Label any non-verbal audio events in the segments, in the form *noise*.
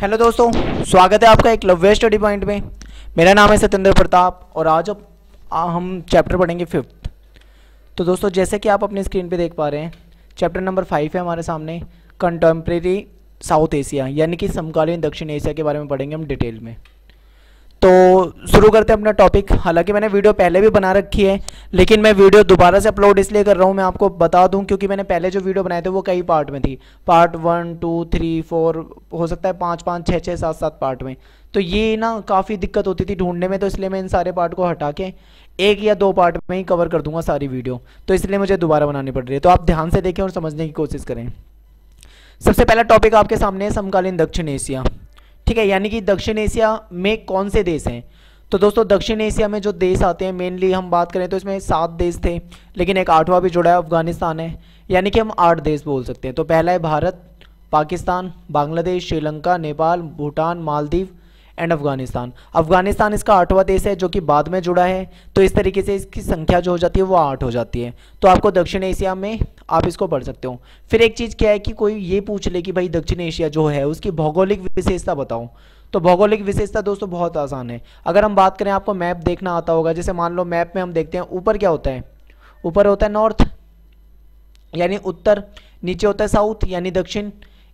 hello दोस्तों स्वागत है आपका एक लव्य स्टडी पॉइंट में मेरा नाम है सत्येंद्र प्रताप और आज अब हम चैप्टर पढ़ेंगे फिफ्थ तो दोस्तों जैसे कि आप अपनी स्क्रीन पे देख पा रहे हैं चैप्टर नंबर फाइव है हमारे सामने कंटेम्प्रेरी साउथ एशिया यानी कि समकालीन दक्षिण एशिया के बारे में पढ़ेंगे हम डिटेल में तो शुरू करते हैं अपना टॉपिक हालांकि मैंने वीडियो पहले भी बना रखी है लेकिन मैं वीडियो दोबारा से अपलोड इसलिए कर रहा हूँ मैं आपको बता दूँ क्योंकि मैंने पहले जो वीडियो बनाए थे वो कई पार्ट में थी part one two three four हो सकता है पाँच पाँच छः छः सात सात पार्ट में तो ये ना काफ़ी दिक्कत होती थी ढूंढने में तो इसलिए मैं इन सारे पार्ट को हटा के एक या दो पार्ट में ही कवर कर दूंगा सारी वीडियो तो इसलिए मुझे दोबारा बनानी पड़ रही है तो आप ध्यान से देखें और समझने की कोशिश करें सबसे पहला टॉपिक आपके सामने है समकालीन दक्षिण एशिया ठीक है यानी कि दक्षिण एशिया में कौन से देश हैं तो दोस्तों दक्षिण एशिया में जो देश आते हैं मेनली हम बात करें तो इसमें सात देश थे लेकिन एक आठवां भी जुड़ा है अफगानिस्तान है यानी कि हम आठ देश बोल सकते हैं तो पहला है भारत पाकिस्तान बांग्लादेश श्रीलंका नेपाल भूटान मालदीव एंड अफगानिस्तान अफगानिस्तान इसका आठवां देश है जो कि बाद में जुड़ा है तो इस तरीके से इसकी संख्या जो हो जाती है वो आठ हो जाती है तो आपको दक्षिण एशिया में आप इसको पढ़ सकते हो फिर एक चीज़ क्या है कि कोई ये पूछ ले कि भाई दक्षिण एशिया जो है उसकी भौगोलिक विशेषता बताओ तो भौगोलिक विशेषता दोस्तों बहुत आसान है अगर हम बात करें आपको मैप देखना आता होगा जैसे मान लो मैप में हम देखते हैं ऊपर क्या होता है ऊपर होता है नॉर्थ यानी उत्तर नीचे होता है साउथ यानी दक्षिण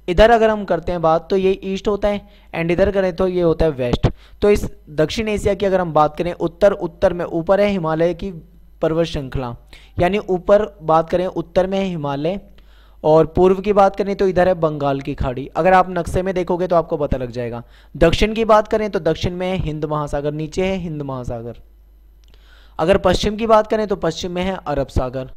इधर अगर हम करते हैं बात तो ये ईस्ट होता है एंड इधर करें तो ये होता है वेस्ट तो इस दक्षिण एशिया की अगर हम बात करें उत्तर उत्तर में ऊपर है हिमालय की पर्वत श्रृंखला यानी ऊपर बात करें उत्तर में है हिमालय और पूर्व की बात करें तो इधर है बंगाल की खाड़ी अगर आप नक्शे में देखोगे तो आपको पता लग जाएगा दक्षिण की बात करें तो दक्षिण में है हिंद महासागर नीचे है हिंद महासागर अगर पश्चिम की बात करें तो पश्चिम में है अरब सागर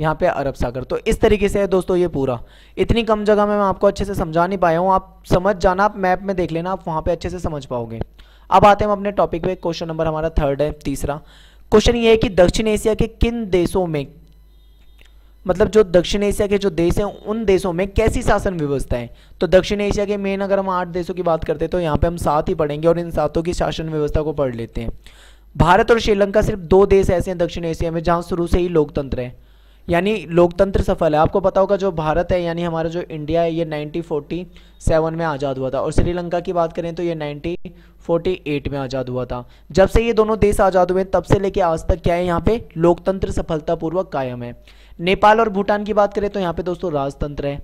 यहाँ पे अरब सागर तो इस तरीके से है दोस्तों ये पूरा इतनी कम जगह में मैं आपको अच्छे से समझा नहीं पाया हूँ आप समझ जाना आप मैप में देख लेना आप वहाँ पे अच्छे से समझ पाओगे अब आते हैं हम अपने टॉपिक पे क्वेश्चन नंबर हमारा थर्ड है तीसरा क्वेश्चन ये है कि दक्षिण एशिया के किन देशों में मतलब जो दक्षिण एशिया के जो देश हैं उन देशों में कैसी शासन व्यवस्था है तो दक्षिण एशिया के मेन अगर हम आठ देशों की बात करते हैं तो यहाँ पे हम सात ही पढ़ेंगे और इन सातों की शासन व्यवस्था को पढ़ लेते हैं भारत और श्रीलंका सिर्फ दो देश ऐसे हैं दक्षिण एशिया में जहाँ शुरू से ही लोकतंत्र है यानी लोकतंत्र सफल है आपको पता होगा जो भारत है यानी हमारा जो इंडिया है ये 1947 में आज़ाद हुआ था और श्रीलंका की बात करें तो ये 1948 में आज़ाद हुआ था जब से ये दोनों देश आज़ाद हुए तब से लेके आज तक क्या है यहाँ पे लोकतंत्र सफलतापूर्वक कायम है नेपाल और भूटान की बात करें तो यहाँ पे दोस्तों राजतंत्र है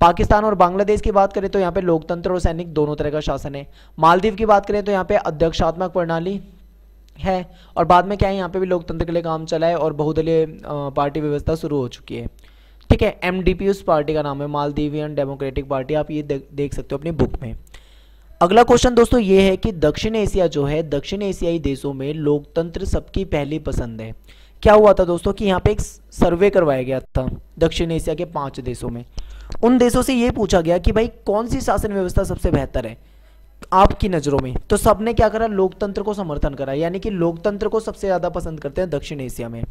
पाकिस्तान और बांग्लादेश की बात करें तो यहाँ पे लोकतंत्र और सैनिक दोनों तरह का शासन है मालदीव की बात करें तो यहाँ पे अध्यक्षात्मक प्रणाली है और बाद में क्या है यहाँ पे भी लोकतंत्र के लिए काम चला है और बहुदलीय पार्टी व्यवस्था शुरू हो चुकी है ठीक है एम उस पार्टी का नाम है मालदीवियन डेमोक्रेटिक पार्टी आप ये देख सकते हो अपनी बुक में अगला क्वेश्चन दोस्तों ये है कि दक्षिण एशिया जो है दक्षिण एशियाई देशों में लोकतंत्र सबकी पहली पसंद है क्या हुआ था दोस्तों कि यहाँ पे एक सर्वे करवाया गया था दक्षिण एशिया के पांच देशों में उन देशों से ये पूछा गया कि भाई कौन सी शासन व्यवस्था सबसे बेहतर है आपकी नज़रों में तो सबने क्या करा लोकतंत्र को समर्थन करा यानी कि लोकतंत्र को सबसे ज़्यादा पसंद करते हैं दक्षिण एशिया में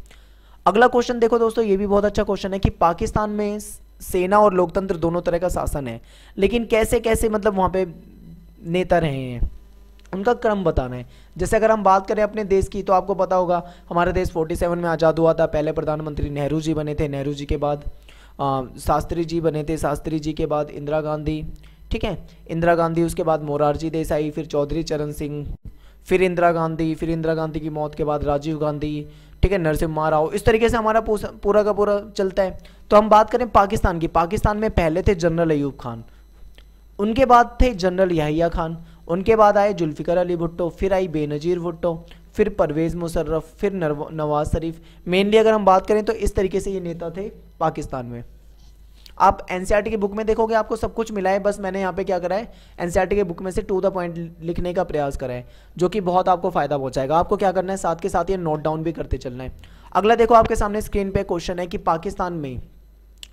अगला क्वेश्चन देखो दोस्तों ये भी बहुत अच्छा क्वेश्चन है कि पाकिस्तान में सेना और लोकतंत्र दोनों तरह का शासन है लेकिन कैसे कैसे मतलब वहाँ पे नेता रहे हैं उनका क्रम बताना है जैसे अगर हम बात करें अपने देश की तो आपको पता होगा हमारा देश 47 में आज़ाद हुआ था पहले प्रधानमंत्री नेहरू जी बने थे नेहरू जी के बाद शास्त्री जी बने थे शास्त्री जी के बाद इंदिरा गांधी ठीक है इंदिरा गांधी उसके बाद मोरारजी देसाई फिर चौधरी चरण सिंह फिर इंदिरा गांधी फिर इंदिरा गांधी की मौत के बाद राजीव गांधी ठीक है नरसिम्हा राव इस तरीके से हमारा पूरा का पूरा चलता है तो हम बात करें पाकिस्तान की पाकिस्तान में पहले थे जनरल अयूब खान उनके बाद थे जनरल याहिया खान उनके बाद आए जुल्फ़िकर अली भुट्टो फिर आई बेनज़ीर भुट्टो फिर परवेज़ मुशर्रफ फिर नवाज शरीफ मेनली अगर हम बात करें तो इस तरीके से ये नेता थे पाकिस्तान में आप एनसीईआरटी की बुक में देखोगे आपको सब कुछ मिला है बस मैंने यहाँ पे क्या करा है एनसीईआरटी e के बुक में से टू द पॉइंट लिखने का प्रयास करा है जो कि बहुत आपको फायदा पहुंचाएगा आपको क्या करना है साथ के साथ ये नोट डाउन भी करते चलना है अगला देखो आपके सामने स्क्रीन पे क्वेश्चन है कि पाकिस्तान में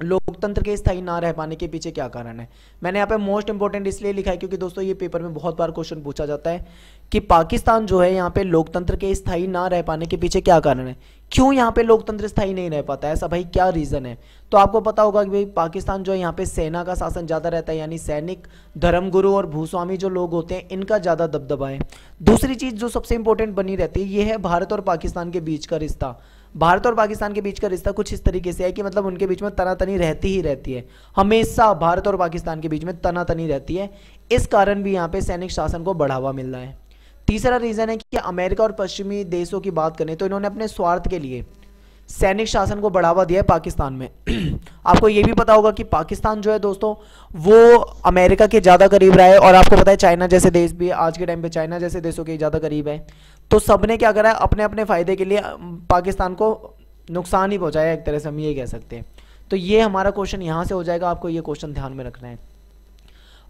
लोकतंत्र के स्थायी ना रह पाने के पीछे क्या कारण है मैंने यहाँ पे मोस्ट इंपॉर्टेंट इसलिए लिखा है क्योंकि दोस्तों ये पेपर में बहुत बार क्वेश्चन पूछा जाता है कि पाकिस्तान जो है यहाँ पे लोकतंत्र के स्थायी ना रह पाने के पीछे क्या कारण है क्यों यहाँ पे लोकतंत्र स्थायी नहीं रह पाता है ऐसा भाई क्या रीज़न है तो आपको पता होगा कि भाई पाकिस्तान जो है यहाँ पे सेना का शासन ज़्यादा रहता है यानी सैनिक धर्मगुरु और भूस्वामी जो लोग होते हैं इनका ज़्यादा दबदबा है दूसरी चीज़ जो सबसे इंपॉर्टेंट बनी रहती है ये है भारत और पाकिस्तान के बीच का रिश्ता भारत और पाकिस्तान के बीच का रिश्ता कुछ इस तरीके से है कि मतलब उनके बीच में तनातनी रहती ही रहती है हमेशा भारत और पाकिस्तान के बीच में तनातनी रहती है इस कारण भी यहाँ पे सैनिक शासन को बढ़ावा मिल रहा है तीसरा रीज़न है कि अमेरिका और पश्चिमी देशों की बात करें तो इन्होंने अपने स्वार्थ के लिए सैनिक शासन को बढ़ावा दिया है पाकिस्तान में *clears throat* आपको ये भी पता होगा कि पाकिस्तान जो है दोस्तों वो अमेरिका के ज़्यादा करीब रहा है और आपको पता है चाइना जैसे देश भी आज के टाइम पे चाइना जैसे देशों के ज़्यादा करीब है तो सबने क्या करा है अपने अपने फ़ायदे के लिए पाकिस्तान को नुकसान ही पहुँचाया एक तरह से हम ये कह सकते हैं तो ये हमारा क्वेश्चन यहाँ से हो जाएगा आपको ये क्वेश्चन ध्यान में रखना है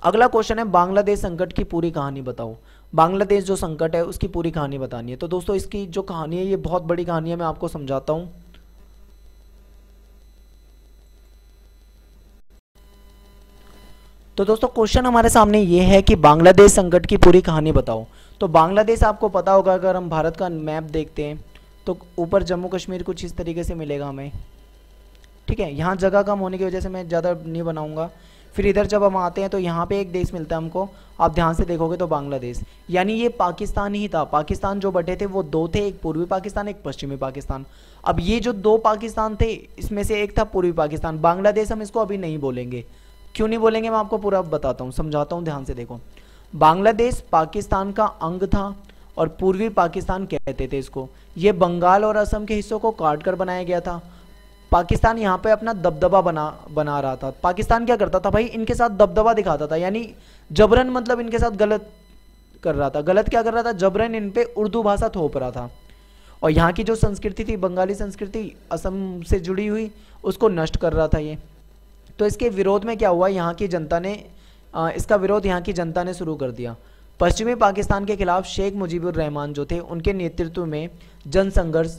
अगला क्वेश्चन है बांग्लादेश संकट की पूरी कहानी बताओ बांग्लादेश जो संकट है उसकी पूरी कहानी बतानी है तो दोस्तों इसकी जो कहानी है ये बहुत बड़ी कहानी है मैं आपको समझाता हूँ तो दोस्तों क्वेश्चन हमारे सामने ये है कि बांग्लादेश संकट की पूरी कहानी बताओ तो बांग्लादेश आपको पता होगा अगर हम भारत का मैप देखते हैं तो ऊपर जम्मू कश्मीर कुछ इस तरीके से मिलेगा हमें ठीक है यहाँ जगह कम होने की वजह से मैं ज़्यादा नहीं बनाऊँगा फिर इधर जब हम आते हैं तो यहाँ पे एक देश मिलता है हमको आप ध्यान से देखोगे तो बांग्लादेश यानी ये पाकिस्तान ही था पाकिस्तान जो बटे थे वो दो थे एक पूर्वी पाकिस्तान एक पश्चिमी पाकिस्तान अब ये जो दो पाकिस्तान थे इसमें से एक था पूर्वी पाकिस्तान बांग्लादेश हम इसको अभी नहीं बोलेंगे क्यों नहीं बोलेंगे मैं आपको पूरा बताता हूँ समझाता हूँ ध्यान से देखो बांग्लादेश पाकिस्तान का अंग था और पूर्वी पाकिस्तान कहते थे इसको ये बंगाल और असम के हिस्सों को काट कर बनाया गया था पाकिस्तान यहाँ पे अपना दबदबा बना बना रहा था पाकिस्तान क्या करता था भाई इनके साथ दबदबा दिखाता था यानी जबरन मतलब इनके साथ गलत कर रहा था गलत क्या कर रहा था जबरन इन पे उर्दू भाषा थोप रहा था और यहाँ की जो संस्कृति थी बंगाली संस्कृति असम से जुड़ी हुई उसको नष्ट कर रहा था ये तो इसके विरोध में क्या हुआ यहाँ की जनता ने इसका विरोध यहाँ की जनता ने शुरू कर दिया पश्चिमी पाकिस्तान के खिलाफ शेख मुजीबुर रहमान जो थे उनके नेतृत्व में जनसंघर्ष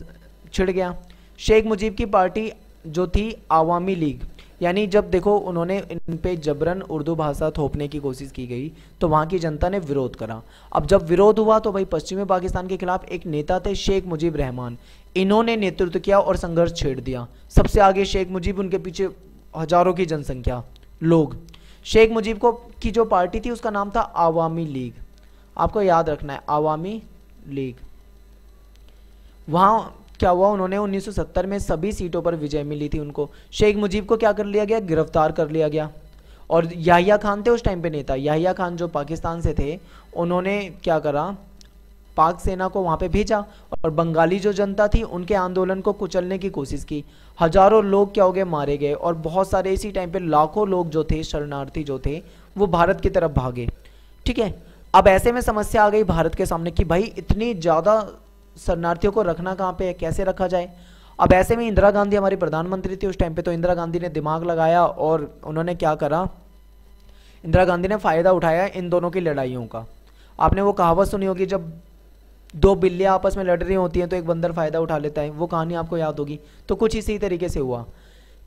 छिड़ गया शेख मुजीब की पार्टी जो थी आवामी लीग यानी जब देखो उन्होंने इन पे जबरन उर्दू भाषा थोपने की कोशिश की गई तो वहाँ की जनता ने विरोध करा अब जब विरोध हुआ तो भाई पश्चिमी पाकिस्तान के खिलाफ एक नेता थे शेख मुजीब रहमान इन्होंने नेतृत्व किया और संघर्ष छेड़ दिया सबसे आगे शेख मुजीब उनके पीछे हजारों की जनसंख्या लोग शेख मुजीब को की जो पार्टी थी उसका नाम था आवामी लीग आपको याद रखना है आवामी लीग वहाँ क्या हुआ उन्होंने 1970 में सभी सीटों पर विजय मिली थी उनको शेख मुजीब को क्या कर लिया गया गिरफ्तार कर लिया गया और याहिया खान थे उस टाइम पे नेता याहिया खान जो पाकिस्तान से थे उन्होंने क्या करा पाक सेना को वहाँ पे भेजा और बंगाली जो जनता थी उनके आंदोलन को कुचलने की कोशिश की हजारों लोग क्या हो गए मारे गए और बहुत सारे इसी टाइम पे लाखों लोग जो थे शरणार्थी जो थे वो भारत की तरफ भागे ठीक है अब ऐसे में समस्या आ गई भारत के सामने कि भाई इतनी ज़्यादा शरणार्थियों को रखना कहाँ पे है कैसे रखा जाए अब ऐसे में इंदिरा गांधी हमारी प्रधानमंत्री थी उस टाइम पे तो इंदिरा गांधी ने दिमाग लगाया और उन्होंने क्या करा इंदिरा गांधी ने फ़ायदा उठाया इन दोनों की लड़ाइयों का आपने वो कहावत सुनी होगी जब दो बिल्लियाँ आपस में लड़ रही होती हैं तो एक बंदर फ़ायदा उठा लेता है वो कहानी आपको याद होगी तो कुछ इसी तरीके से हुआ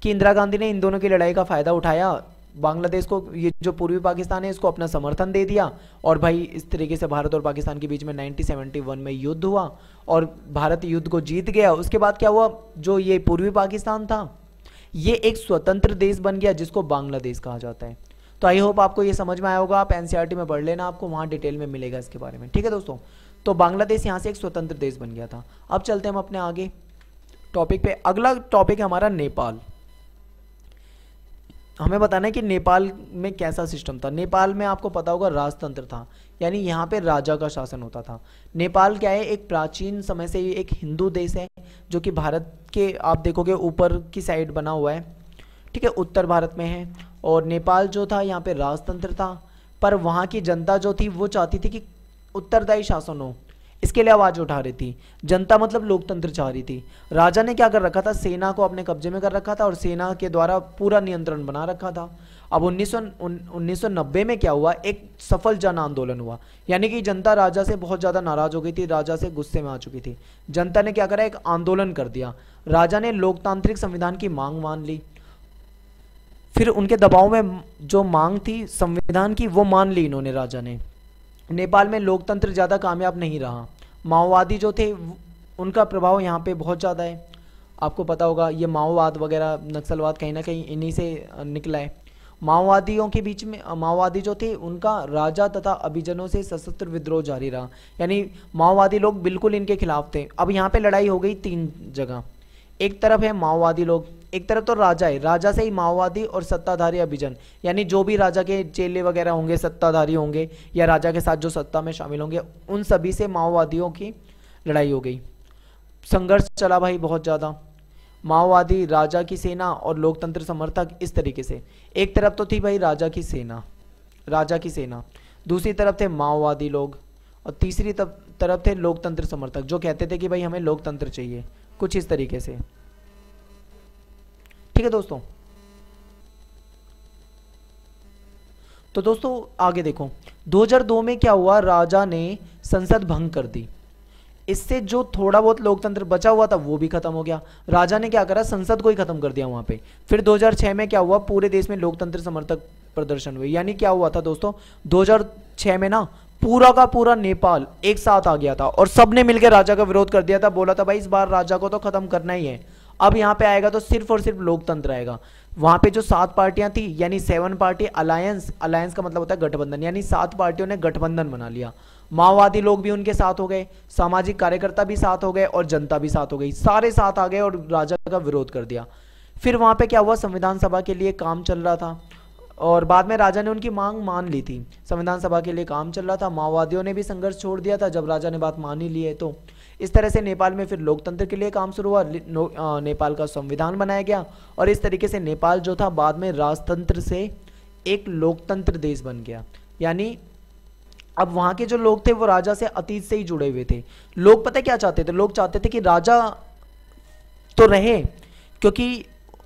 कि इंदिरा गांधी ने इन दोनों की लड़ाई का फ़ायदा उठाया बांग्लादेश को ये जो पूर्वी पाकिस्तान है इसको अपना समर्थन दे दिया और भाई इस तरीके से भारत और पाकिस्तान के बीच में 1971 में युद्ध हुआ और भारत युद्ध को जीत गया उसके बाद क्या हुआ जो ये पूर्वी पाकिस्तान था ये एक स्वतंत्र देश बन गया जिसको बांग्लादेश कहा जाता है तो आई होप आपको ये समझ में आया होगा आप एनसीआरटी में पढ़ लेना आपको वहाँ डिटेल में मिलेगा इसके बारे में ठीक है दोस्तों तो बांग्लादेश यहाँ से एक स्वतंत्र देश बन गया था अब चलते हैं हम अपने आगे टॉपिक पे अगला टॉपिक है हमारा नेपाल हमें बताना है कि नेपाल में कैसा सिस्टम था नेपाल में आपको पता होगा राजतंत्र था यानी यहाँ पे राजा का शासन होता था नेपाल क्या है एक प्राचीन समय से एक हिंदू देश है जो कि भारत के आप देखोगे ऊपर की साइड बना हुआ है ठीक है उत्तर भारत में है और नेपाल जो था यहाँ पे राजतंत्र था पर वहाँ की जनता जो थी वो चाहती थी कि उत्तरदायी शासन हो इसके लिए आवाज उठा रही थी जनता मतलब लोकतंत्र चाह रही थी राजा ने क्या कर रखा था सेना को अपने कब्जे में कर रखा था और सेना के द्वारा पूरा नियंत्रण बना रखा था अब उन्नीस में क्या हुआ एक सफल जन आंदोलन हुआ यानी कि जनता राजा से बहुत ज़्यादा नाराज हो गई थी राजा से गुस्से में आ चुकी थी जनता ने क्या करा एक आंदोलन कर दिया राजा ने लोकतांत्रिक संविधान की मांग मान ली फिर उनके दबाव में जो मांग थी संविधान की वो मान ली इन्होंने राजा ने नेपाल में लोकतंत्र ज़्यादा कामयाब नहीं रहा माओवादी जो थे उनका प्रभाव यहाँ पे बहुत ज़्यादा है आपको पता होगा ये माओवाद वगैरह नक्सलवाद कहीं ना कहीं इन्हीं से निकला है माओवादियों के बीच में माओवादी जो थे उनका राजा तथा अभिजनों से सशस्त्र विद्रोह जारी रहा यानी माओवादी लोग बिल्कुल इनके खिलाफ थे अब यहाँ पे लड़ाई हो गई तीन जगह एक तरफ है माओवादी लोग एक तरफ तो राजा है राजा से ही माओवादी और सत्ताधारी अभिजन यानी जो भी राजा के चेले वगैरह होंगे सत्ताधारी होंगे या राजा के साथ जो सत्ता में शामिल होंगे उन सभी से माओवादियों की लड़ाई हो गई संघर्ष चला भाई बहुत ज़्यादा माओवादी राजा की सेना और लोकतंत्र समर्थक इस तरीके से एक तरफ तो थी भाई राजा की सेना राजा की सेना दूसरी तरफ थे माओवादी लोग और तीसरी तरफ थे लोकतंत्र समर्थक जो कहते थे कि भाई हमें लोकतंत्र चाहिए कुछ इस तरीके से ठीक है दोस्तों तो दोस्तों आगे देखो 2002 में क्या हुआ राजा ने संसद भंग कर दी इससे जो थोड़ा बहुत लोकतंत्र बचा हुआ था वो भी खत्म हो गया राजा ने क्या करा संसद को ही खत्म कर दिया वहां पे फिर 2006 में क्या हुआ पूरे देश में लोकतंत्र समर्थक प्रदर्शन हुए यानी क्या हुआ था दोस्तों 2006 में ना पूरा का पूरा नेपाल एक साथ आ गया था और सबने मिलकर राजा का विरोध कर दिया था बोला था भाई इस बार राजा को तो खत्म करना ही है अब यहाँ पे आएगा तो सिर्फ और सिर्फ लोकतंत्र आएगा वहाँ पे जो सात पार्टियां थी यानी सेवन पार्टी अलायंस अलायंस का मतलब होता है गठबंधन यानी सात पार्टियों ने गठबंधन बना लिया माओवादी लोग भी उनके साथ हो गए सामाजिक कार्यकर्ता भी साथ हो गए और जनता भी साथ हो गई सारे साथ आ गए और राजा का विरोध कर दिया फिर वहाँ पे क्या हुआ संविधान सभा के लिए काम चल रहा था और बाद में राजा ने उनकी मांग मान ली थी संविधान सभा के लिए काम चल रहा था माओवादियों ने भी संघर्ष छोड़ दिया था जब राजा ने बात मान ही ली है तो इस तरह से नेपाल में फिर लोकतंत्र के लिए काम शुरू हुआ नेपाल का संविधान बनाया गया और इस तरीके से नेपाल जो था बाद में राजतंत्र से एक लोकतंत्र देश बन गया यानी अब वहां के जो लोग थे वो राजा से अतीत से ही जुड़े हुए थे लोग पता क्या चाहते थे लोग चाहते थे कि राजा तो रहे क्योंकि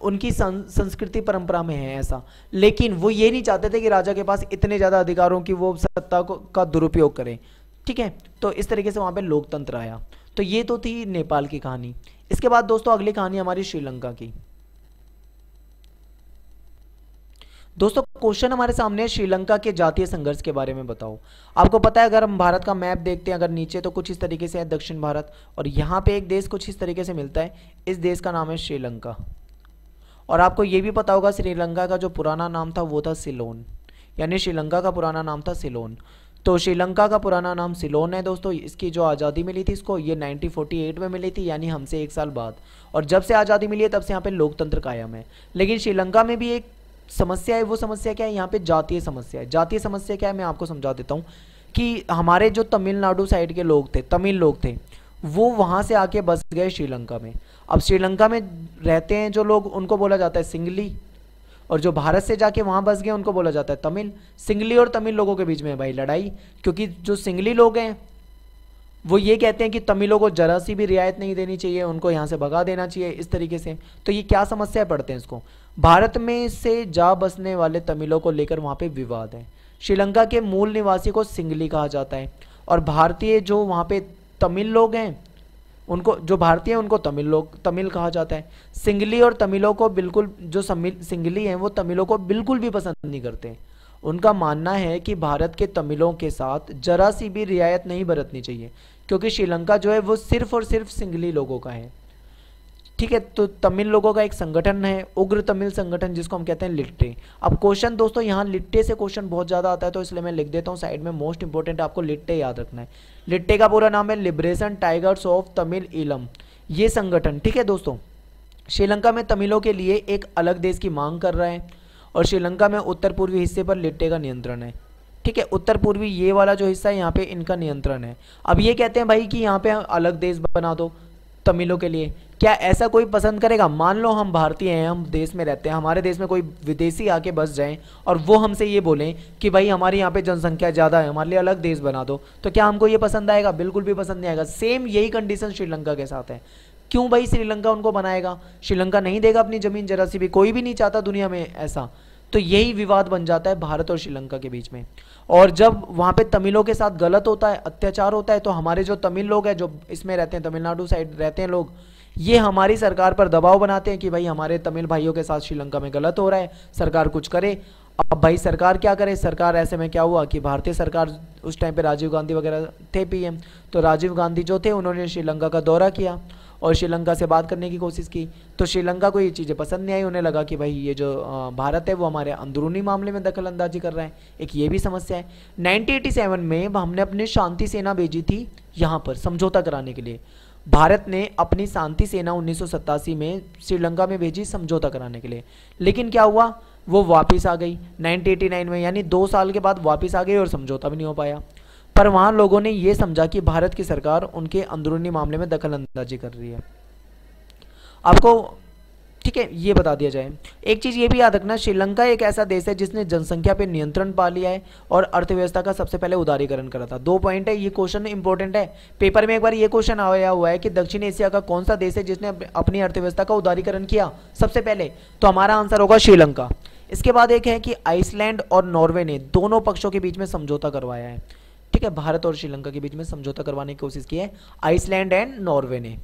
उनकी संस्कृति परंपरा में है ऐसा लेकिन वो ये नहीं चाहते थे कि राजा के पास इतने ज़्यादा अधिकारों की वो सत्ता को का दुरुपयोग करें ठीक है तो इस तरीके से वहां पे लोकतंत्र आया तो ये तो थी नेपाल की कहानी इसके बाद दोस्तों अगली कहानी हमारी श्रीलंका की दोस्तों क्वेश्चन हमारे सामने श्रीलंका के जातीय संघर्ष के बारे में बताओ आपको पता है अगर हम भारत का मैप देखते हैं अगर नीचे तो कुछ इस तरीके से है दक्षिण भारत और यहाँ पे एक देश कुछ इस तरीके से मिलता है इस देश का नाम है श्रीलंका और आपको ये भी पता होगा श्रीलंका का जो पुराना नाम था वो था सिलोन यानी श्रीलंका का पुराना नाम था सिलोन तो श्रीलंका का पुराना नाम सिलोन है दोस्तों इसकी जो आज़ादी मिली थी इसको ये 1948 में मिली थी यानी हमसे एक साल बाद और जब से आज़ादी मिली है तब से यहाँ पे लोकतंत्र कायम है लेकिन श्रीलंका में भी एक समस्या है वो समस्या क्या है यहाँ पे जातीय समस्या है जातीय समस्या क्या है मैं आपको समझा देता हूँ कि हमारे जो तमिलनाडु साइड के लोग थे तमिल लोग थे वो वहाँ से आके बस गए श्रीलंका में अब श्रीलंका में रहते हैं जो लोग उनको बोला जाता है सिंगली और जो भारत से जाके वहाँ बस गए उनको बोला जाता है तमिल सिंगली और तमिल लोगों के बीच में है भाई लड़ाई क्योंकि जो सिंगली लोग हैं वो ये कहते हैं कि तमिलों को जरा सी भी रियायत नहीं देनी चाहिए उनको यहाँ से भगा देना चाहिए इस तरीके से तो ये क्या समस्या पड़ते हैं इसको भारत में से जा बसने वाले तमिलों को लेकर वहाँ पर विवाद है श्रीलंका के मूल निवासी को सिंगली कहा जाता है और भारतीय जो वहाँ पे तमिल लोग हैं उनको जो भारतीय हैं उनको तमिल लोग तमिल कहा जाता है सिंगली और तमिलों को बिल्कुल जो सिंगली हैं वो तमिलों को बिल्कुल भी पसंद नहीं करते उनका मानना है कि भारत के तमिलों के साथ जरा सी भी रियायत नहीं बरतनी चाहिए क्योंकि श्रीलंका जो है वो सिर्फ और सिर्फ सिंगली लोगों का है ठीक है तो तमिल लोगों का एक संगठन है उग्र तमिल संगठन जिसको हम कहते हैं लिट्टे अब क्वेश्चन दोस्तों यहाँ लिट्टे से क्वेश्चन बहुत ज़्यादा आता है तो इसलिए मैं लिख देता हूँ साइड में मोस्ट इंपॉर्टेंट आपको लिट्टे याद रखना है लिट्टे का पूरा नाम है लिबरेशन टाइगर्स ऑफ तमिल इलम ये संगठन ठीक है दोस्तों श्रीलंका में तमिलों के लिए एक अलग देश की मांग कर रहे हैं और श्रीलंका में उत्तर पूर्वी हिस्से पर लिट्टे का नियंत्रण है ठीक है उत्तर पूर्वी ये वाला जो हिस्सा है यहाँ पे इनका नियंत्रण है अब ये कहते हैं भाई कि यहाँ पे अलग देश बना दो तमिलों के लिए क्या ऐसा कोई पसंद करेगा मान लो हम भारतीय हैं हम देश में रहते हैं हमारे देश में कोई विदेशी आके बस जाएं और वो हमसे ये बोलें कि भाई हमारे यहाँ पे जनसंख्या ज़्यादा है हमारे लिए अलग देश बना दो तो क्या हमको ये पसंद आएगा बिल्कुल भी पसंद नहीं आएगा सेम यही कंडीशन श्रीलंका के साथ है क्यों भाई श्रीलंका उनको बनाएगा श्रीलंका नहीं देगा अपनी ज़मीन जरा सी भी कोई भी नहीं चाहता दुनिया में ऐसा तो यही विवाद बन जाता है भारत और श्रीलंका के बीच में और जब वहाँ पे तमिलों के साथ गलत होता है अत्याचार होता है तो हमारे जो तमिल लोग हैं जो इसमें रहते हैं तमिलनाडु साइड रहते हैं लोग ये हमारी सरकार पर दबाव बनाते हैं कि भाई हमारे तमिल भाइयों के साथ श्रीलंका में गलत हो रहा है सरकार कुछ करे अब भाई सरकार क्या करे सरकार ऐसे में क्या हुआ कि भारतीय सरकार उस टाइम पे राजीव गांधी वगैरह थे पीएम तो राजीव गांधी जो थे उन्होंने श्रीलंका का दौरा किया और श्रीलंका से बात करने की कोशिश की तो श्रीलंका को ये चीज़ें पसंद नहीं आई उन्हें लगा कि भाई ये जो भारत है वो हमारे अंदरूनी मामले में दखल अंदाजी कर रहे हैं एक ये भी समस्या है नाइनटीन में हमने अपनी शांति सेना भेजी थी यहाँ पर समझौता कराने के लिए भारत ने अपनी शांति सेना उन्नीस में श्रीलंका में भेजी समझौता कराने के लिए लेकिन क्या हुआ वो वापस आ गई 1989 में यानी दो साल के बाद वापस आ गई और समझौता भी नहीं हो पाया पर वहाँ लोगों ने यह समझा कि भारत की सरकार उनके अंदरूनी मामले में दखल अंदाजी कर रही है आपको ठीक है ये बता दिया जाए एक चीज़ ये भी याद रखना श्रीलंका एक ऐसा देश है जिसने जनसंख्या पर नियंत्रण पा लिया है और अर्थव्यवस्था का सबसे पहले उदारीकरण करा था दो पॉइंट है ये क्वेश्चन इंपॉर्टेंट है पेपर में एक बार ये क्वेश्चन आया हुआ है कि दक्षिण एशिया का कौन सा देश है जिसने अपनी अर्थव्यवस्था का उदारीकरण किया सबसे पहले तो हमारा आंसर होगा श्रीलंका इसके बाद एक है कि आइसलैंड और नॉर्वे ने दोनों पक्षों के बीच में समझौता करवाया है ठीक है भारत और श्रीलंका के बीच में समझौता करवाने की कोशिश की है आइसलैंड एंड नॉर्वे ने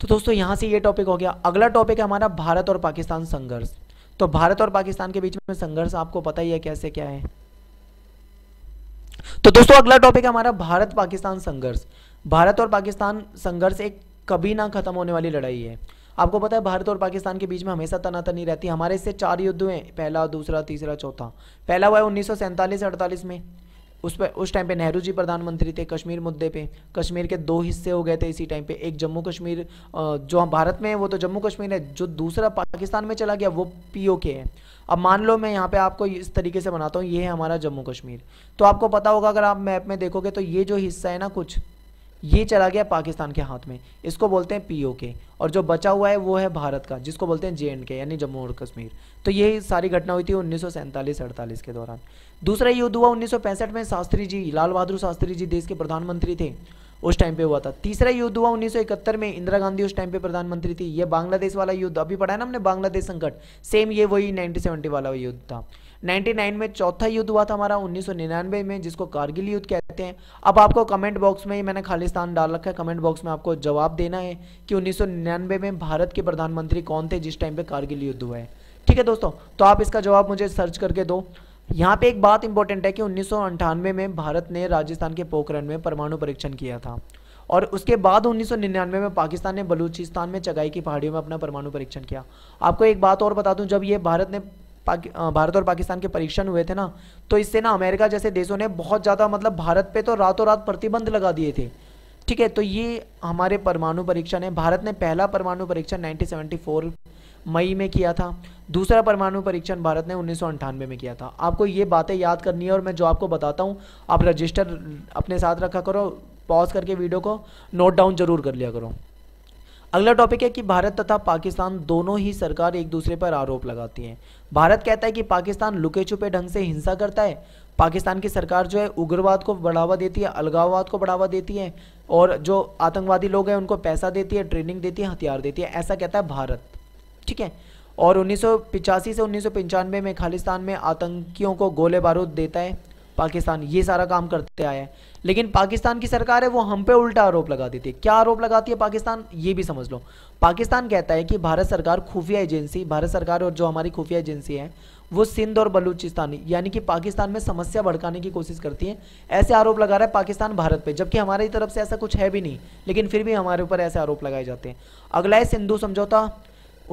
तो दोस्तों यहां से ये टॉपिक हो गया अगला टॉपिक है हमारा भारत और पाकिस्तान संघर्ष तो भारत और पाकिस्तान के बीच में संघर्ष आपको पता ही है कैसे क्या है तो दोस्तों अगला टॉपिक है हमारा भारत पाकिस्तान संघर्ष भारत और पाकिस्तान संघर्ष एक कभी ना खत्म होने वाली लड़ाई है आपको पता है भारत और पाकिस्तान के बीच में हमेशा तनातनी रहती है हमारे इससे चार युद्ध हुए पहला दूसरा तीसरा चौथा पहला हुआ है उन्नीस सौ अड़तालीस में उस पर उस टाइम पे नेहरू जी प्रधानमंत्री थे कश्मीर मुद्दे पे कश्मीर के दो हिस्से हो गए थे इसी टाइम पे एक जम्मू कश्मीर जो हम भारत में है वो तो जम्मू कश्मीर है जो दूसरा पाकिस्तान में चला गया वो पीओके है अब मान लो मैं यहाँ पे आपको इस तरीके से बनाता हूँ ये है हमारा जम्मू कश्मीर तो आपको पता होगा अगर आप मैप में देखोगे तो ये जो हिस्सा है ना कुछ ये चला गया पाकिस्तान के हाथ में इसको बोलते हैं पीओके और जो बचा हुआ है वो है भारत का जिसको बोलते हैं जे एंड के यानी जम्मू और कश्मीर तो ये सारी घटना हुई थी उन्नीस सौ के दौरान दूसरा युद्ध हुआ उन्नीस में शास्त्री जी लाल बहादुर शास्त्री जी देश के प्रधानमंत्री थे उस टाइम पे हुआ था तीसरा युद्ध हुआ 1971 में इंदिरा गांधी उस टाइम पे प्रधानमंत्री थी ये बांग्लादेश वाला युद्ध अभी पढ़ा है ना हमने बांग्लादेश संकट सेम ये वही 1970 वाला युद्ध था 99 में चौथा युद्ध हुआ था हमारा 1999 में जिसको कारगिल युद्ध कहते हैं अब आपको कमेंट बॉक्स में ही मैंने खालिस्तान डाल रखा है कमेंट बॉक्स में आपको जवाब देना है कि 1999 में भारत के प्रधानमंत्री कौन थे जिस टाइम पे कारगिल युद्ध हुआ है ठीक है दोस्तों तो आप इसका जवाब मुझे सर्च करके दो यहाँ पे एक बात इंपॉर्टेंट है कि उन्नीस में भारत ने राजस्थान के पोखरण में परमाणु परीक्षण किया था और उसके बाद 1999 में पाकिस्तान ने बलूचिस्तान में चगाई की पहाड़ियों में अपना परमाणु परीक्षण किया आपको एक बात और बता दूं जब ये भारत ने भारत और पाकिस्तान के परीक्षण हुए थे ना तो इससे ना अमेरिका जैसे देशों ने बहुत ज़्यादा मतलब भारत पे तो रातों रात प्रतिबंध लगा दिए थे ठीक है तो ये हमारे परमाणु परीक्षण है भारत ने पहला परमाणु परीक्षण 1974 मई में किया था दूसरा परमाणु परीक्षण भारत ने उन्नीस में किया था आपको ये बातें याद करनी है और मैं जो आपको बताता हूँ आप रजिस्टर अपने साथ रखा करो पॉज करके वीडियो को नोट डाउन जरूर कर लिया करो अगला टॉपिक है कि भारत तथा पाकिस्तान दोनों ही सरकार एक दूसरे पर आरोप लगाती है भारत कहता है कि पाकिस्तान लुके छुपे ढंग से हिंसा करता है पाकिस्तान की सरकार जो है उग्रवाद को बढ़ावा देती है अलगाववाद को बढ़ावा देती है और जो आतंकवादी लोग हैं उनको पैसा देती है ट्रेनिंग देती है हथियार देती है ऐसा कहता है भारत ठीक है और उन्नीस से उन्नीस में खालिस्तान में आतंकियों को गोले बारूद देता है पाकिस्तान ये सारा काम करते आया है लेकिन पाकिस्तान की सरकार है वो हम पे उल्टा आरोप लगा देती है क्या आरोप लगाती है पाकिस्तान ये भी समझ लो पाकिस्तान कहता है कि भारत सरकार खुफिया एजेंसी भारत सरकार और जो हमारी खुफिया एजेंसी है वो सिंध और बलूचिस्तान यानी कि पाकिस्तान में समस्या भड़काने की कोशिश करती है ऐसे आरोप लगा रहा है पाकिस्तान भारत पे जबकि हमारी तरफ से ऐसा कुछ है भी नहीं लेकिन फिर भी हमारे ऊपर ऐसे आरोप लगाए जाते हैं अगला है सिंधु समझौता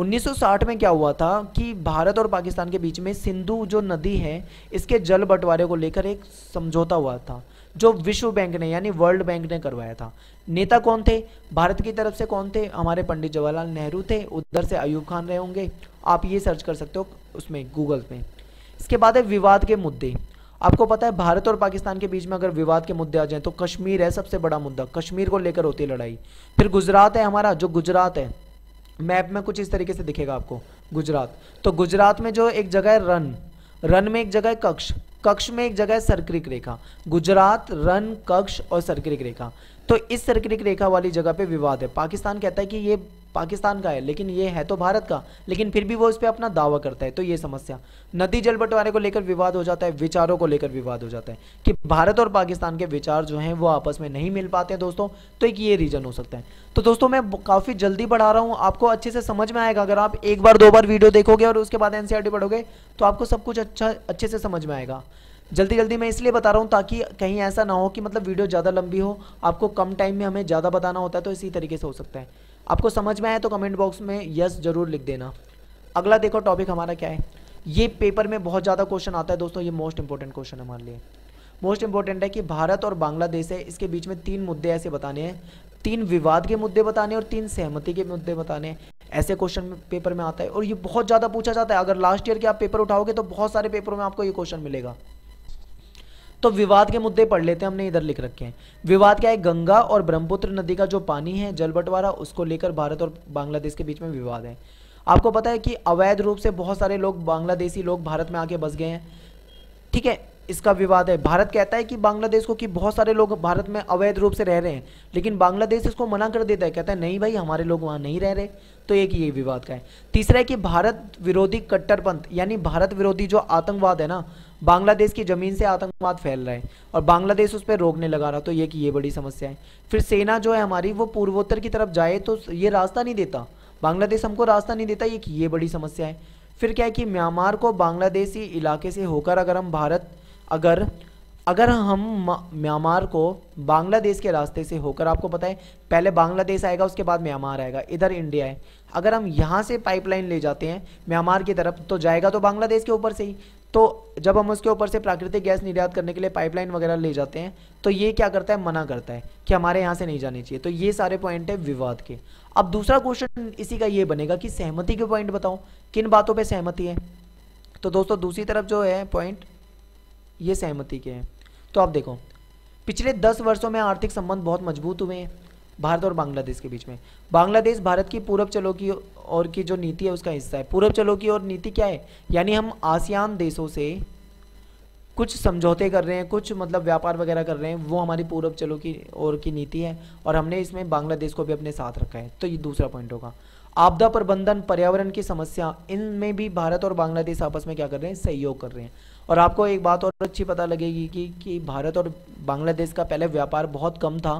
1960 में क्या हुआ था कि भारत और पाकिस्तान के बीच में सिंधु जो नदी है इसके जल बंटवारे को लेकर एक समझौता हुआ था जो विश्व बैंक ने यानी वर्ल्ड बैंक ने करवाया था नेता कौन थे भारत की तरफ से कौन थे हमारे पंडित जवाहरलाल नेहरू थे उधर से अयूब खान रहे होंगे आप ये सर्च कर सकते हो उसमें गूगल पे इसके बाद है विवाद के मुद्दे आपको पता है भारत और पाकिस्तान के बीच में अगर विवाद के मुद्दे आ जाए तो कश्मीर है सबसे बड़ा मुद्दा कश्मीर को लेकर होती है लड़ाई फिर गुजरात है हमारा जो गुजरात है मैप में कुछ इस तरीके से दिखेगा आपको गुजरात तो गुजरात में जो एक जगह है रन रन में एक जगह है कक्ष कक्ष में एक जगह है सर्करिक रेखा गुजरात रन कक्ष और सर्क्रिक रेखा तो इस सर्किट रेखा वाली जगह पे विवाद है पाकिस्तान कहता है कि ये पाकिस्तान का है लेकिन ये है तो भारत का लेकिन फिर भी वो इस पर अपना दावा करता है तो ये समस्या नदी जल बंटवारे को लेकर विवाद हो जाता है विचारों को लेकर विवाद हो जाता है कि भारत और पाकिस्तान के विचार जो हैं वो आपस में नहीं मिल पाते हैं दोस्तों तो एक ये रीज़न हो सकता है तो दोस्तों मैं काफ़ी जल्दी पढ़ा रहा हूँ आपको अच्छे से समझ में आएगा अगर आप एक बार दो बार वीडियो देखोगे और उसके बाद एनसीआर पढ़ोगे तो आपको सब कुछ अच्छा अच्छे से समझ में आएगा जल्दी जल्दी मैं इसलिए बता रहा हूँ ताकि कहीं ऐसा ना हो कि मतलब वीडियो ज़्यादा लंबी हो आपको कम टाइम में हमें ज़्यादा बताना होता है तो इसी तरीके से हो सकता है आपको समझ में आए तो कमेंट बॉक्स में यस ज़रूर लिख देना अगला देखो टॉपिक हमारा क्या है ये पेपर में बहुत ज़्यादा क्वेश्चन आता है दोस्तों ये मोस्ट इंपॉर्टेंट क्वेश्चन हमारे लिए मोस्ट इंपॉर्टेंट है कि भारत और बांग्लादेश है इसके बीच में तीन मुद्दे ऐसे बताने हैं तीन विवाद के मुद्दे बताने और तीन सहमति के मुद्दे बताने ऐसे क्वेश्चन पेपर में आता है और ये बहुत ज़्यादा पूछा जाता है अगर लास्ट ईयर के आप पेपर उठाओगे तो बहुत सारे पेपरों में आपको ये क्वेश्चन मिलेगा तो विवाद के मुद्दे पढ़ लेते हैं हमने इधर लिख रखे हैं विवाद क्या है गंगा और ब्रह्मपुत्र नदी का जो पानी है जल बंटवारा उसको लेकर भारत और बांग्लादेश के बीच में विवाद है आपको पता है कि अवैध रूप से बहुत सारे लोग बांग्लादेशी लोग भारत में आके बस गए हैं ठीक है इसका विवाद है भारत कहता है कि बांग्लादेश को कि बहुत सारे लोग भारत में अवैध रूप से रह रहे हैं लेकिन बांग्लादेश इसको मना कर देता है कहता है नहीं भाई हमारे लोग वहाँ नहीं रह रहे तो एक ये विवाद का है तीसरा है कि भारत विरोधी कट्टरपंथ यानी भारत विरोधी जो आतंकवाद है ना बांग्लादेश की ज़मीन से आतंकवाद फैल रहा है और बांग्लादेश उस पर रोकने लगा रहा तो ये की ये बड़ी समस्या है फिर सेना जो है हमारी वो पूर्वोत्तर की तरफ जाए तो ये रास्ता नहीं देता बांग्लादेश हमको रास्ता नहीं देता ये की ये बड़ी समस्या है फिर क्या है कि म्यांमार को बांग्लादेशी इलाके से होकर अगर हम भारत अगर अगर हम म्यांमार को बांग्लादेश के रास्ते से होकर आपको पता है पहले बांग्लादेश आएगा उसके बाद म्यांमार आएगा इधर इंडिया है अगर हम यहाँ से पाइपलाइन ले जाते हैं म्यांमार की तरफ तो जाएगा तो बांग्लादेश के ऊपर से ही तो जब हम उसके ऊपर से प्राकृतिक गैस निर्यात करने के लिए पाइपलाइन वगैरह ले जाते हैं तो ये क्या करता है मना करता है कि हमारे यहाँ से नहीं जानी चाहिए तो ये सारे पॉइंट है विवाद के अब दूसरा क्वेश्चन इसी का ये बनेगा कि सहमति के पॉइंट बताओ किन बातों पर सहमति है तो दोस्तों दूसरी तरफ जो है पॉइंट ये सहमति के हैं तो आप देखो पिछले दस वर्षों में आर्थिक संबंध बहुत मजबूत हुए हैं भारत और बांग्लादेश के बीच में बांग्लादेश भारत की पूरब चलो की और की जो नीति है उसका हिस्सा है पूरब चलो की और नीति क्या है यानी हम आसियान देशों से कुछ समझौते कर रहे हैं कुछ मतलब व्यापार वगैरह कर रहे हैं वो हमारी पूरब चलो की और की नीति है और हमने इसमें बांग्लादेश को भी अपने साथ रखा है तो ये दूसरा पॉइंट होगा आपदा प्रबंधन पर्यावरण की समस्या इनमें भी भारत और बांग्लादेश आपस में क्या कर रहे हैं सहयोग कर रहे हैं और आपको एक बात और अच्छी पता लगेगी कि कि भारत और बांग्लादेश का पहले व्यापार बहुत कम था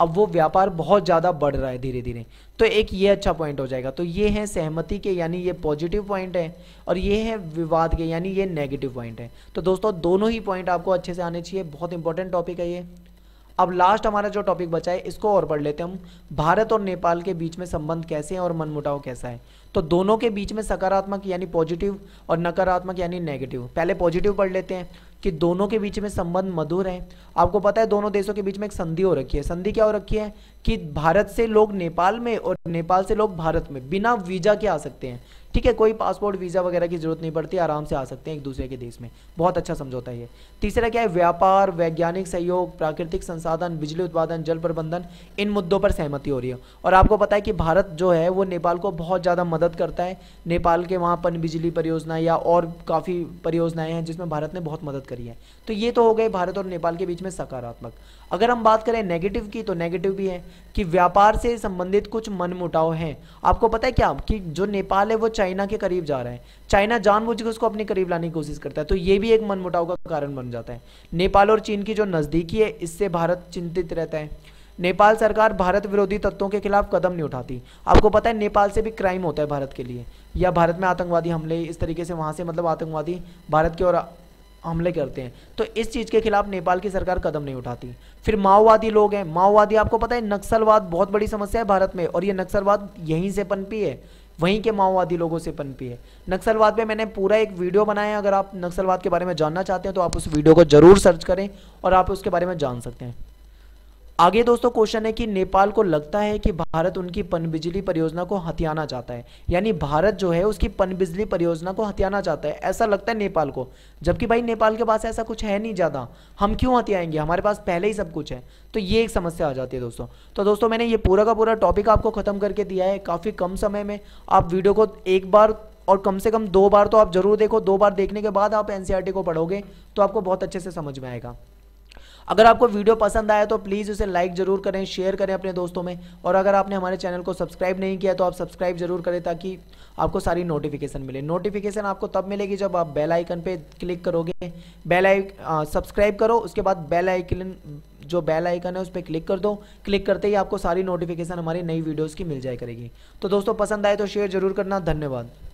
अब वो व्यापार बहुत ज़्यादा बढ़ रहा है धीरे धीरे तो एक ये अच्छा पॉइंट हो जाएगा तो ये है सहमति के यानी ये पॉजिटिव पॉइंट है और ये है विवाद के यानी ये नेगेटिव पॉइंट है तो दोस्तों दोनों ही पॉइंट आपको अच्छे से आने चाहिए बहुत इंपॉर्टेंट टॉपिक है ये अब लास्ट हमारा जो टॉपिक बचा है इसको और पढ़ लेते हैं हम भारत और नेपाल के बीच में संबंध कैसे हैं और मनमुटाव कैसा है तो दोनों के बीच में सकारात्मक यानी पॉजिटिव और नकारात्मक यानी नेगेटिव पहले पॉजिटिव पढ़ लेते हैं कि दोनों के बीच में संबंध मधुर है आपको पता है दोनों देशों के बीच में एक संधि हो रखी है संधि क्या हो रखी है कि भारत से लोग नेपाल में और नेपाल से लोग भारत में बिना वीज़ा के आ सकते हैं ठीक है कोई पासपोर्ट वीज़ा वगैरह की जरूरत नहीं पड़ती आराम से आ सकते हैं एक दूसरे के देश में बहुत अच्छा समझौता है तीसरा क्या है व्यापार वैज्ञानिक सहयोग प्राकृतिक संसाधन बिजली उत्पादन जल प्रबंधन इन मुद्दों पर सहमति हो रही है और आपको पता है कि भारत जो है वो नेपाल को बहुत ज़्यादा मदद करता है नेपाल के वहाँ पन बिजली परियोजना या और काफ़ी परियोजनाएँ हैं जिसमें भारत ने बहुत मदद करी है तो ये तो हो गए भारत और नेपाल के बीच में सकारात्मक अगर हम बात करें नेगेटिव की तो नेगेटिव भी है कि व्यापार से संबंधित कुछ मनमुटाव हैं आपको पता है क्या कि जो नेपाल है वो चाइना के करीब जा रहा है चाइना जानबूझ के उसको अपने करीब लाने की कोशिश करता है तो ये भी एक मनमुटाव का कारण बन जाता है नेपाल और चीन की जो नज़दीकी है इससे भारत चिंतित रहता है नेपाल सरकार भारत विरोधी तत्वों के खिलाफ कदम नहीं उठाती आपको पता है नेपाल से भी क्राइम होता है भारत के लिए या भारत में आतंकवादी हमले इस तरीके से वहाँ से मतलब आतंकवादी भारत की ओर हमले करते हैं तो इस चीज़ के खिलाफ नेपाल की सरकार कदम नहीं उठाती फिर माओवादी लोग हैं माओवादी आपको पता है नक्सलवाद बहुत बड़ी समस्या है भारत में और ये नक्सलवाद यहीं से पनपी है वहीं के माओवादी लोगों से पनपी है नक्सलवाद पे मैंने पूरा एक वीडियो बनाया है अगर आप नक्सलवाद के बारे में जानना चाहते हैं तो आप उस वीडियो को ज़रूर सर्च करें और आप उसके बारे में जान सकते हैं आगे दोस्तों क्वेश्चन है कि नेपाल को लगता है कि भारत उनकी पनबिजली परियोजना को हथियाना चाहता है यानी भारत जो है उसकी पनबिजली परियोजना को हथियाना चाहता है ऐसा लगता है नेपाल को जबकि भाई नेपाल के पास ऐसा कुछ है नहीं ज़्यादा हम क्यों हथियाएंगे हमारे पास पहले ही सब कुछ है तो ये एक समस्या आ जाती है दोस्तों तो दोस्तों मैंने ये पूरा का पूरा टॉपिक आपको ख़त्म करके दिया है काफ़ी कम समय में आप वीडियो को एक बार और कम से कम दो बार तो आप जरूर देखो दो बार देखने के बाद आप एनसीआरटी e को पढ़ोगे तो आपको बहुत अच्छे से समझ में आएगा अगर आपको वीडियो पसंद आया तो प्लीज़ उसे लाइक जरूर करें शेयर करें अपने दोस्तों में और अगर आपने हमारे चैनल को सब्सक्राइब नहीं किया तो आप सब्सक्राइब जरूर करें ताकि आपको सारी नोटिफिकेशन मिले नोटिफिकेशन आपको तब मिलेगी जब आप बेल आइकन पे क्लिक करोगे बेल आइक सब्सक्राइब करो उसके बाद बेल आइकन जो बेल आइकन है उस पर क्लिक कर दो क्लिक करते ही आपको सारी नोटिफिकेशन हमारी नई वीडियोज़ की मिल जाए करेगी तो दोस्तों पसंद आए तो शेयर जरूर करना धन्यवाद